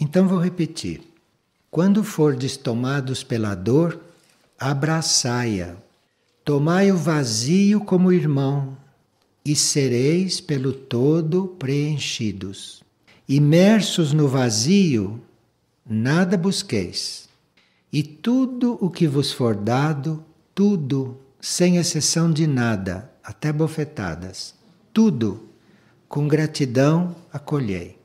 Então vou repetir. Quando fordes tomados pela dor, abraçai-a. Tomai o vazio como irmão, e sereis pelo todo preenchidos. Imersos no vazio, nada busqueis. E tudo o que vos for dado, tudo, sem exceção de nada, até bofetadas, tudo, com gratidão acolhei.